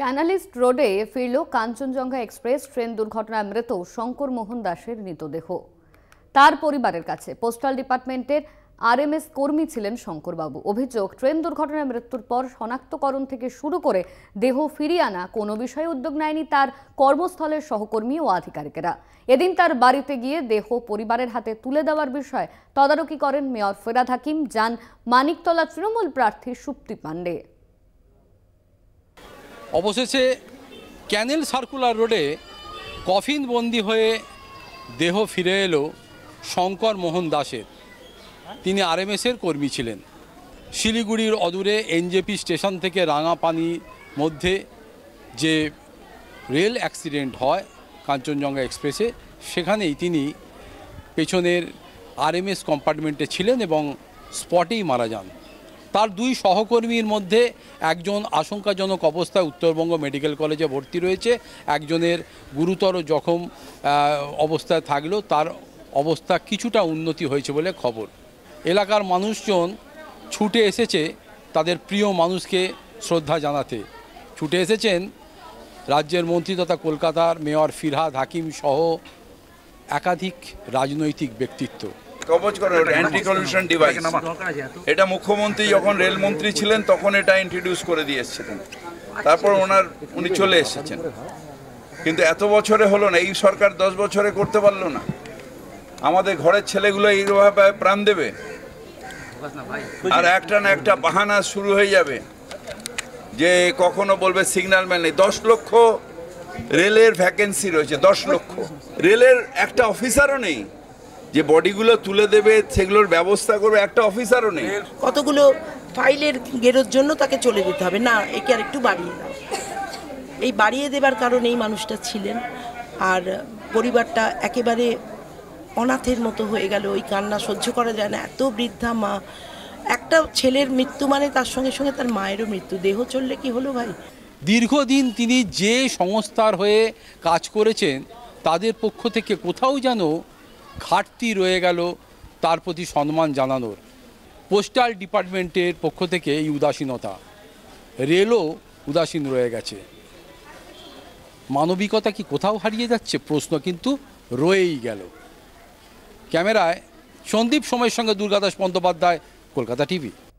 ক্যানালিস্ট রোডে ফিরল Kanchenjunga express train দুর্ঘটনায় মৃত শঙ্কর মোহন দাসের মৃতদেহ তার পরিবারের কাছে পোস্টাল ডিপার্টমেন্টের আরএমএস কর্মী ছিলেন শঙ্করবাবু অভিযোগ ট্রেন দুর্ঘটনায় মৃত্যুর পর শনাক্তকরণ থেকে শুরু করে দেহ ফিরিয়ে আনা কোনো বিষয়ে উদ্যোগ নেয়নি তার কর্মস্থলের সহকর্মী ও আধিকারিকেরা এদিন তার বাড়িতে গিয়ে দেহ পরিবারের হাতে তুলে দেওয়ার বিষয়ে তদারকি করেন মেয়র ফেরাদ হাকিম যান মানিকতলা তৃণমূল প্রার্থী সুপ্তি পাণ্ডে অবশেষে ক্যানেল সার্কুলার রোডে কফিন বন্দি হয়ে দেহ ফিরে এলো শঙ্কর মোহন দাসের তিনি আরএমএসের কর্মী ছিলেন শিলিগুড়ির অদূরে এনজেপি স্টেশন থেকে রাঙাপানি মধ্যে যে রেল অ্যাক্সিডেন্ট হয় কাঞ্চনজঙ্ঘা এক্সপ্রেসে সেখানেই তিনি পেছনের আরএমএস কম্পার্টমেন্টে ছিলেন এবং স্পটেই মারা যান তার দুই সহকর্মীর মধ্যে একজন আশঙ্কাজনক অবস্থায় উত্তরবঙ্গ মেডিকেল কলেজে ভর্তি রয়েছে একজনের গুরুতর জখম অবস্থায় থাকলেও তার অবস্থা কিছুটা উন্নতি হয়েছে বলে খবর এলাকার মানুষজন ছুটে এসেছে তাদের প্রিয় মানুষকে শ্রদ্ধা জানাতে ছুটে এসেছেন রাজ্যের মন্ত্রী তথা কলকাতার মেয়র ফিরহাদ হাকিম সহ একাধিক রাজনৈতিক ব্যক্তিত্ব কবচ করে অ্যান্টি কলিউশন ডিভাইস এটা মুখ্যমন্ত্রী যখন রেলমন্ত্রী ছিলেন তখন এটা ইন্ট্রোডিউস করে দিয়ে এসেছিলেন তারপর ওনার উনি চলে এসেছেন কিন্তু এত বছরে হলো না এই সরকার দশ বছরে করতে পারলো না আমাদের ঘরের ছেলেগুলো এইভাবে প্রাণ দেবে আর একটা না একটা বাহানা শুরু হয়ে যাবে যে কখনো বলবে সিগন্যাল ম্যান নেই দশ লক্ষ রেলের ভ্যাকেন্সি রয়েছে দশ লক্ষ রেলের একটা অফিসারও নেই যে বডিগুলো তুলে দেবে সেগুলোর ব্যবস্থা করবে একটা অফিসারও নেই কতগুলো ফাইলের গেরোর জন্য তাকে চলে যেতে হবে না একে আর একটু বাড়িয়ে দাও এই বাড়িয়ে দেবার কারণে এই মানুষটা ছিলেন আর পরিবারটা একেবারে অনাথের মতো হয়ে গেল ওই কান্না সহ্য করা যায় না এত বৃদ্ধা মা একটা ছেলের মৃত্যু মানে তার সঙ্গে সঙ্গে তার মায়েরও মৃত্যু দেহ চললে কি হলো ভাই দীর্ঘদিন তিনি যে সংস্থার হয়ে কাজ করেছেন তাদের পক্ষ থেকে কোথাও যেন ঘাটতি রয়ে গেল তার প্রতি সম্মান জানানোর পোস্টাল ডিপার্টমেন্টের পক্ষ থেকে এই উদাসীনতা রেলও উদাসীন রয়ে গেছে মানবিকতা কি কোথাও হারিয়ে যাচ্ছে প্রশ্ন কিন্তু রয়েই গেল ক্যামেরায় সন্দীপ সময়ের সঙ্গে দুর্গাদাস বন্দ্যোপাধ্যায় কলকাতা টিভি